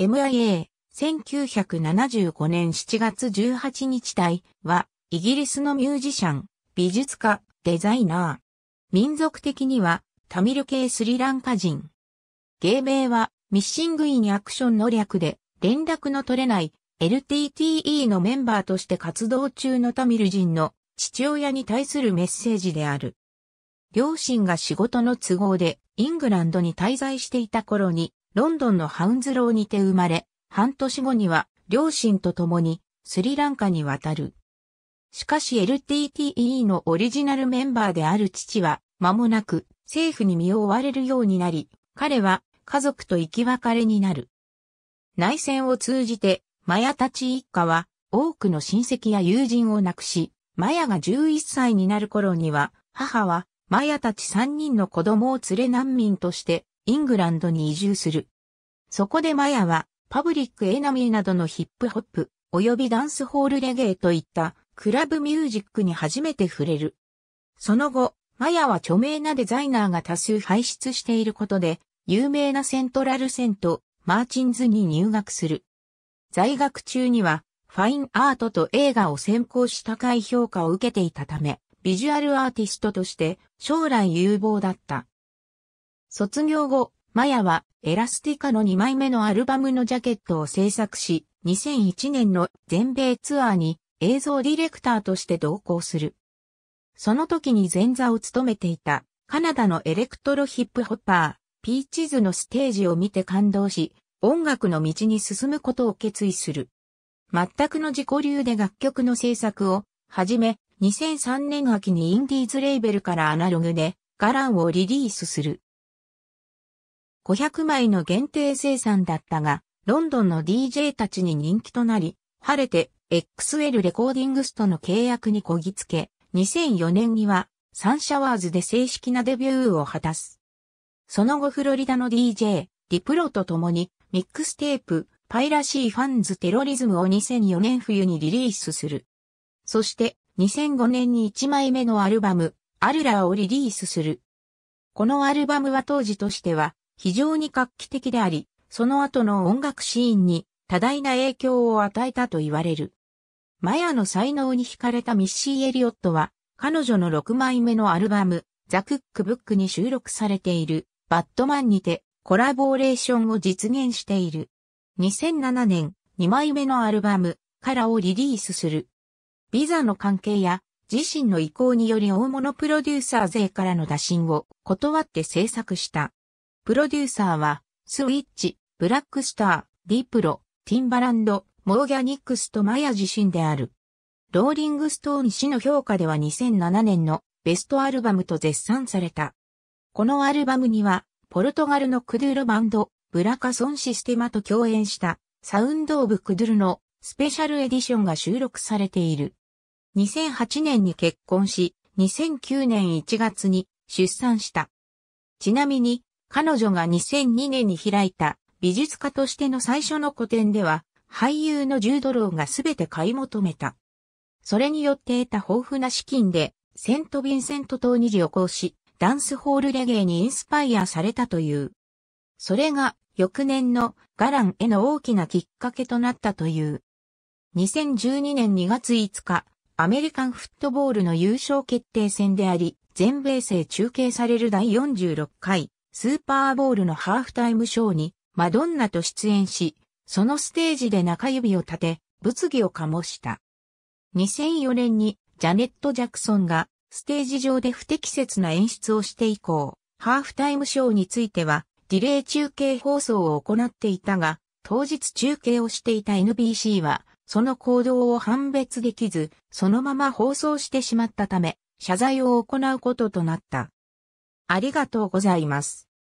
MIA、1975年7月18日隊は、イギリスのミュージシャン、美術家、デザイナー。民族的には、タミル系スリランカ人。芸名は、ミッシングインアクションの略で、連絡の取れない LTTE のメンバーとして活動中のタミル人の父親に対するメッセージである。両親が仕事の都合でイングランドに滞在していた頃にロンドンのハウンズローにて生まれ、半年後には両親と共にスリランカに渡る。しかし LTTE のオリジナルメンバーである父は、間もなく政府に身を追われるようになり、彼は家族と生き別れになる。内戦を通じて、マヤたち一家は多くの親戚や友人を亡くし、マヤが11歳になる頃には、母はマヤたち3人の子供を連れ難民としてイングランドに移住する。そこでマヤは、パブリックエナミーなどのヒップホップ、及びダンスホールレゲエといったクラブミュージックに初めて触れる。その後、マヤは著名なデザイナーが多数輩出していることで、有名なセントラルセント、マーチンズに入学する。在学中には、ファインアートと映画を専攻し高い評価を受けていたため、ビジュアルアーティストとして将来有望だった。卒業後、マヤはエラスティカの2枚目のアルバムのジャケットを制作し、2001年の全米ツアーに映像ディレクターとして同行する。その時に前座を務めていたカナダのエレクトロヒップホッパー、ピーチズのステージを見て感動し、音楽の道に進むことを決意する。全くの自己流で楽曲の制作を始め、2003年秋にインディーズレーベルからアナログでガランをリリースする。500枚の限定生産だったが、ロンドンの DJ たちに人気となり、晴れて XL レコーディングスとの契約にこぎつけ、2004年にはサンシャワーズで正式なデビューを果たす。その後フロリダの DJ、リプロと共にミックステープ、パイラシーファンズテロリズムを2004年冬にリリースする。そして2005年に1枚目のアルバム、アルラーをリリースする。このアルバムは当時としては非常に画期的であり、その後の音楽シーンに多大な影響を与えたと言われる。マヤの才能に惹かれたミッシー・エリオットは、彼女の6枚目のアルバム、ザ・クックブックに収録されている、バットマンにてコラボレーションを実現している。2007年、2枚目のアルバム、カラをリリースする。ビザの関係や、自身の意向により大物プロデューサー勢からの打診を断って制作した。プロデューサーは、スウィッチ、ブラックスター、ディプロ、ティンバランド、モーギャニックスとマヤ自身である。ローリングストーン氏の評価では2007年のベストアルバムと絶賛された。このアルバムには、ポルトガルのクドゥルバンド、ブラカソンシステマと共演したサウンドオブクドゥルのスペシャルエディションが収録されている。2008年に結婚し、2009年1月に出産した。ちなみに、彼女が2002年に開いた美術家としての最初の個展では、俳優のジュードローがすべて買い求めた。それによって得た豊富な資金で、セント・ヴィンセント島に旅行し、ダンスホールレゲエにインスパイアされたという。それが翌年のガランへの大きなきっかけとなったという。2012年2月5日、アメリカンフットボールの優勝決定戦であり、全米制中継される第46回スーパーボールのハーフタイムショーにマドンナと出演し、そのステージで中指を立て、物議を醸した。2004年にジャネット・ジャクソンがステージ上で不適切な演出をして以降、ハーフタイムショーについてはディレイ中継放送を行っていたが、当日中継をしていた NBC は、その行動を判別できず、そのまま放送してしまったため、謝罪を行うこととなった。ありがとうございます。